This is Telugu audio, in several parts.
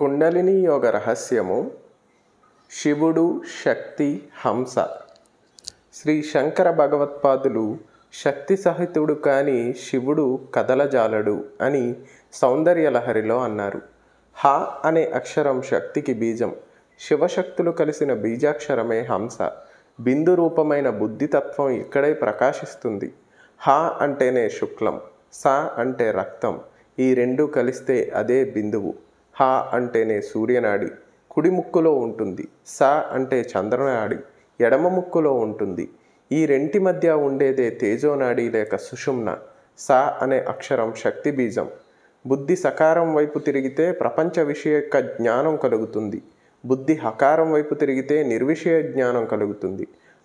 కుండలిని యోగ రహస్యము శివుడు శక్తి హంస శ్రీ శంకర భగవత్పాదులు శక్తి సహితుడు కాని శివుడు కదలజాలడు అని సౌందర్యలహరిలో అన్నారు హ అనే అక్షరం శక్తికి బీజం శివశక్తులు కలిసిన బీజాక్షరమే హంస బిందు రూపమైన బుద్ధితత్వం ఇక్కడే ప్రకాశిస్తుంది హ అంటేనే శుక్లం స అంటే రక్తం ఈ రెండు కలిస్తే అదే బిందువు హ అంటేనే సూర్యనాడి కుడి ముక్కులో ఉంటుంది స అంటే చంద్రనాడి ఎడమ ముక్కులో ఉంటుంది ఈ రెంటి మధ్య ఉండేదే తేజోనాడి లేక సుషుమ్న స అనే అక్షరం శక్తి బీజం బుద్ధి సకారం వైపు తిరిగితే ప్రపంచ విషయక జ్ఞానం కలుగుతుంది బుద్ధి హకారం వైపు తిరిగితే నిర్విషయ జ్ఞానం కలుగుతుంది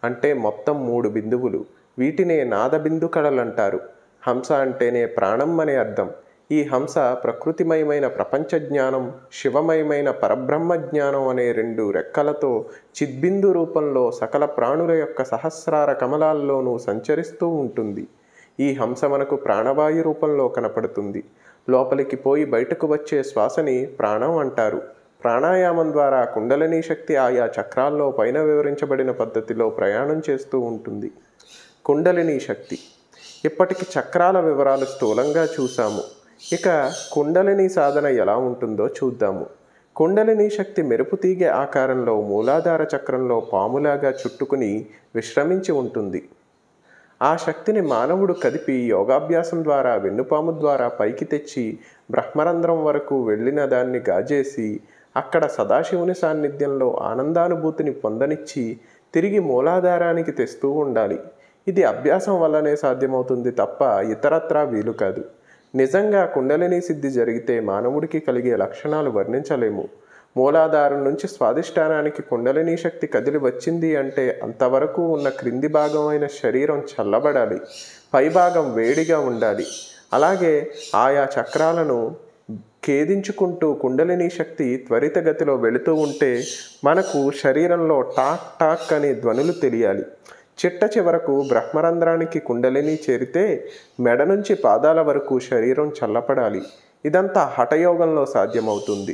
అంటే మొత్తం మూడు బిందువులు వీటినే నాదబిందు అంటారు హంస అంటేనే ప్రాణం అనే అర్థం ఈ హంస ప్రకృతిమయమైన ప్రపంచ జ్ఞానం శివమయమైన పరబ్రహ్మ జ్ఞానం అనే రెండు రెక్కలతో చిద్బిందు రూపంలో సకల ప్రాణుల యొక్క సహస్రార కమలాల్లోనూ సంచరిస్తూ ఉంటుంది ఈ హంస మనకు ప్రాణవాయు రూపంలో కనపడుతుంది లోపలికి పోయి బయటకు వచ్చే శ్వాసని ప్రాణం అంటారు ప్రాణాయామం ద్వారా కుండలినీ శక్తి ఆయా చక్రాల్లో పైన వివరించబడిన పద్ధతిలో ప్రయాణం చేస్తూ ఉంటుంది కుండలినీ శక్తి ఇప్పటికి చక్రాల వివరాలు స్థూలంగా చూసాము ఇక కుండలిని సాధన ఎలా ఉంటుందో చూద్దాము కుండలిని శక్తి మెరుపు తీగే ఆకారంలో మూలాధార చక్రంలో పాములాగా చుట్టుకుని విశ్రమించి ఉంటుంది ఆ శక్తిని మానవుడు కదిపి యోగాభ్యాసం ద్వారా వెన్నుపాము ద్వారా పైకి తెచ్చి బ్రహ్మరంధ్రం వరకు వెళ్ళిన దాన్ని గాజేసి అక్కడ సదాశివుని సాన్నిధ్యంలో ఆనందానుభూతిని పొందనిచ్చి తిరిగి మూలాధారానికి తెస్తూ ఉండాలి ఇది అభ్యాసం వల్లనే సాధ్యమవుతుంది తప్ప ఇతరత్రా వీలు కాదు నిజంగా కుండలిని సిద్ధి జరిగితే మానవుడికి కలిగే లక్షణాలు వర్ణించలేము మూలాధారం నుంచి స్వాధిష్టానానికి కుండలిని శక్తి కదిలి వచ్చింది అంటే అంతవరకు ఉన్న క్రింది భాగమైన శరీరం చల్లబడాలి పైభాగం వేడిగా ఉండాలి అలాగే ఆయా చక్రాలను ఖేదించుకుంటూ కుండలిని శక్తి త్వరితగతిలో వెళుతూ ఉంటే మనకు శరీరంలో టాక్ టాక్ అనే ధ్వనులు తెలియాలి చిట్ట చివరకు బ్రహ్మరంధ్రానికి కుండలిని చేరితే మెడ నుంచి పాదాల వరకు శరీరం చల్లపడాలి ఇదంతా హఠయోగంలో సాధ్యమవుతుంది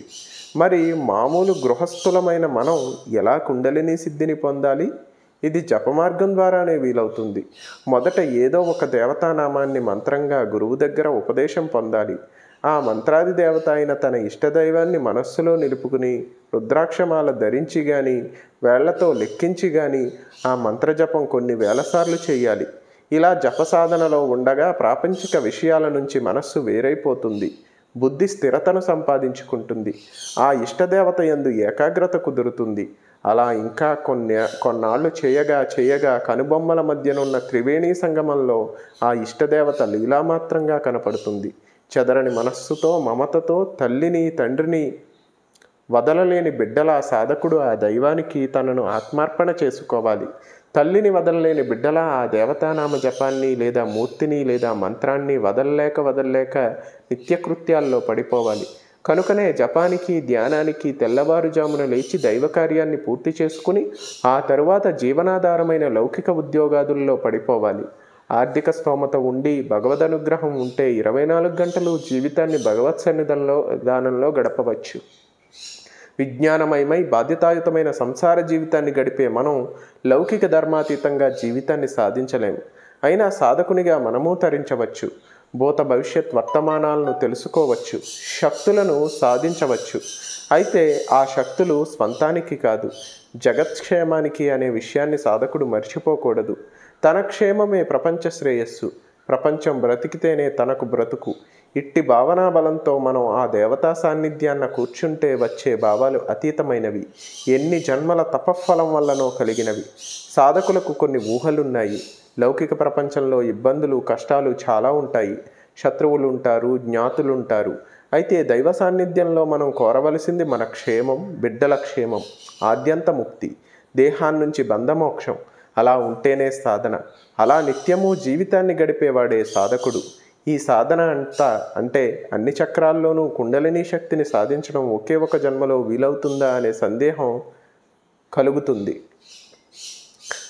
మరి మామూలు గృహస్థులమైన మనం ఎలా కుండలిని సిద్ధిని పొందాలి ఇది జపమార్గం ద్వారానే వీలవుతుంది మొదట ఏదో ఒక దేవతానామాన్ని మంత్రంగా గురువు దగ్గర ఉపదేశం పొందాలి ఆ మంత్రాది దేవత అయిన తన ఇష్టదైవాన్ని మనస్సులో నిలుపుకుని రుద్రాక్షమాల ధరించి గాని వేళ్లతో లెక్కించి గాని ఆ మంత్రజపం కొన్ని వేలసార్లు చేయాలి ఇలా జప సాధనలో ఉండగా ప్రాపంచిక విషయాల నుంచి మనస్సు వేరైపోతుంది బుద్ధి స్థిరతను సంపాదించుకుంటుంది ఆ ఇష్టదేవత ఎందు ఏకాగ్రత కుదురుతుంది అలా ఇంకా కొన్ని కొన్నాళ్ళు చేయగా చేయగా కనుబొమ్మల మధ్యనున్న త్రివేణి సంగమంలో ఆ ఇష్టదేవత లీలామాత్రంగా కనపడుతుంది చెదరని మనస్సుతో మమతతో తల్లిని తండ్రిని వదలలేని బిడ్డల సాధకుడు ఆ దైవానికి తనను ఆత్మార్పణ చేసుకోవాలి తల్లిని వదలలేని బిడ్డల ఆ దేవతానామ జపాన్ని లేదా మూర్తిని లేదా మంత్రాన్ని వదలలేక వదలలేక నిత్యకృత్యాల్లో పడిపోవాలి కనుకనే జపానికి ధ్యానానికి తెల్లవారుజామున లేచి దైవ కార్యాన్ని పూర్తి చేసుకుని ఆ తరువాత జీవనాధారమైన లౌకిక ఉద్యోగాదుల్లో పడిపోవాలి ఆర్థిక స్తోమత ఉండి భగవద్ అనుగ్రహం ఉంటే ఇరవై నాలుగు గంటలు జీవితాన్ని భగవత్ సన్నిధంలో దానంలో గడపవచ్చు విజ్ఞానమయమై బాధ్యతాయుతమైన సంసార జీవితాన్ని గడిపే మనం లౌకిక ధర్మాతీతంగా జీవితాన్ని సాధించలేము అయినా సాధకునిగా మనము తరించవచ్చు భూత భవిష్యత్ వర్తమానాలను తెలుసుకోవచ్చు శక్తులను సాధించవచ్చు అయితే ఆ శక్తులు స్వంతానికి కాదు జగత్క్షేమానికి అనే విషయాన్ని సాధకుడు మర్చిపోకూడదు తన క్షేమమే ప్రపంచ శ్రేయస్సు ప్రపంచం బ్రతికితేనే తనకు బ్రతుకు ఇట్టి భావనా బలంతో మనం ఆ దేవతా సాన్నిధ్యాన్న కూర్చుంటే వచ్చే భావాలు అతీతమైనవి ఎన్ని జన్మల తపఫలం వల్లనో కలిగినవి సాధకులకు కొన్ని ఊహలున్నాయి లౌకిక ప్రపంచంలో ఇబ్బందులు కష్టాలు చాలా ఉంటాయి శత్రువులు ఉంటారు జ్ఞాతులు ఉంటారు అయితే దైవ సాన్నిధ్యంలో మనం కోరవలసింది మన క్షేమం బిడ్డల క్షేమం ఆద్యంత ముక్తి దేహాన్నించి బంధమోక్షం అలా ఉంటేనే సాధన అలా నిత్యము జీవితాన్ని గడిపేవాడే సాధకుడు ఈ సాధన అంతా అంటే అన్ని చక్రాల్లోనూ కుండలిని శక్తిని సాధించడం ఒకే ఒక జన్మలో వీలవుతుందా అనే సందేహం కలుగుతుంది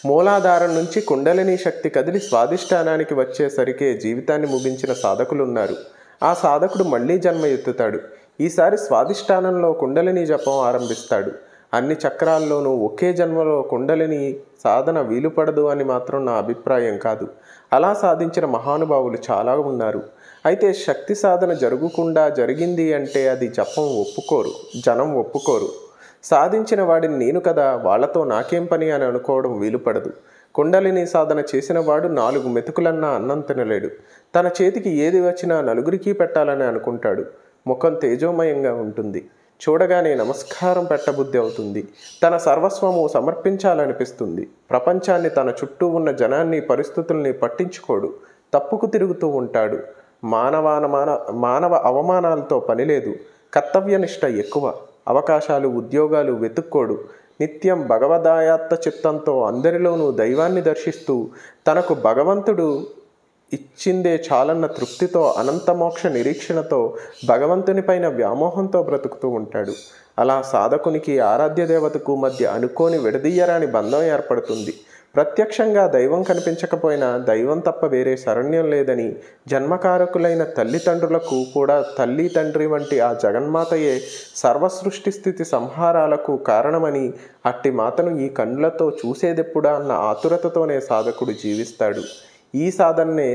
మూలాధారం నుంచి కుండలిని శక్తి కదిలి స్వాధిష్టానానికి వచ్చేసరికే జీవితాన్ని ముగించిన సాధకులున్నారు ఆ సాధకుడు మళ్ళీ జన్మ ఎత్తుతాడు ఈసారి స్వాధిష్టానంలో కుండలిని జపం ఆరంభిస్తాడు అన్ని చక్రాల్లోనూ ఒకే జన్మలో కుండలిని సాధన వీలుపడదు అని మాత్రం నా అభిప్రాయం కాదు అలా సాధించిన మహానుభావులు చాలా ఉన్నారు అయితే శక్తి సాధన జరగకుండా జరిగింది అంటే అది జపం ఒప్పుకోరు జనం ఒప్పుకోరు సాధించిన వాడిని నేను కదా వాళ్లతో నాకేం పని అని అనుకోవడం వీలుపడదు కుండలిని సాధన చేసినవాడు నాలుగు మెతుకులన్నా అన్నం తినలేడు తన చేతికి ఏది వచ్చినా నలుగురికి పెట్టాలని అనుకుంటాడు ముఖం తేజోమయంగా ఉంటుంది చూడగానే నమస్కారం పెట్టబుద్ధి అవుతుంది తన సర్వస్వము సమర్పించాలనిపిస్తుంది ప్రపంచాన్ని తన చుట్టూ ఉన్న జనాన్ని పరిస్థితుల్ని పట్టించుకోడు తప్పుకు తిరుగుతూ ఉంటాడు మానవానమాన మానవ అవమానాలతో పనిలేదు కర్తవ్యనిష్ట ఎక్కువ అవకాశాలు ఉద్యోగాలు వెతుక్కోడు నిత్యం భగవదాయాత్త చిత్తంతో అందరిలోనూ దైవాన్ని దర్శిస్తూ తనకు భగవంతుడు ఇచ్చిందే చాలన్న తృప్తితో అనంత మోక్ష నిరీక్షణతో భగవంతునిపైన వ్యామోహంతో బ్రతుకుతూ ఉంటాడు అలా సాధకునికి ఆరాధ్య దేవతకు మధ్య అనుకోని విడదీయరాని బంధం ఏర్పడుతుంది ప్రత్యక్షంగా దైవం కనిపించకపోయినా దైవం తప్ప వేరే శరణ్యం లేదని జన్మకారకులైన తల్లిదండ్రులకు కూడా తల్లి తండ్రి వంటి ఆ జగన్మాతయే సర్వసృష్టి స్థితి సంహారాలకు కారణమని అట్టి మాతను ఈ కన్నులతో చూసేదెప్పుడా అన్న ఆతురతతోనే సాధకుడు జీవిస్తాడు ఈ సాధన్నే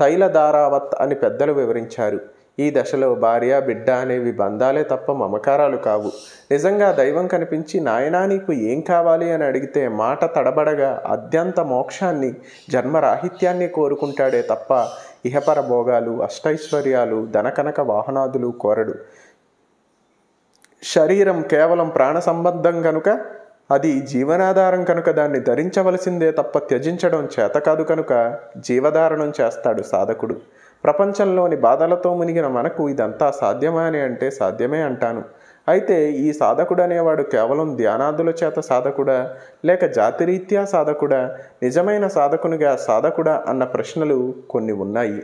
తైలధారావత్ అని పెద్దలు వివరించారు ఈ దశలో భార్య బిడ్డ అనేవి బంధాలే తప్ప మమకారాలు కావు నిజంగా దైవం కనిపించి నాయనా నీకు ఏం కావాలి అని అడిగితే మాట తడబడగా అత్యంత మోక్షాన్ని జన్మరాహిత్యాన్ని కోరుకుంటాడే తప్ప ఇహపర భోగాలు అష్టైశ్వర్యాలు ధనకనక వాహనాదులు కోరడు శరీరం కేవలం ప్రాణ సంబంధం కనుక అది జీవనాధారం కనుక దాన్ని ధరించవలసిందే తప్ప త్యజించడం చేతకాదు కనుక జీవధారణం చేస్తాడు సాధకుడు ప్రపంచంలోని బాధలతో మునిగిన మనకు ఇదంతా సాధ్యమా అని అంటే సాధ్యమే అంటాను అయితే ఈ సాధకుడు అనేవాడు కేవలం ధ్యానాదుల చేత సాధకుడా లేక జాతిరీత్యా సాధకుడా నిజమైన సాధకునిగా సాధకుడా అన్న ప్రశ్నలు కొన్ని ఉన్నాయి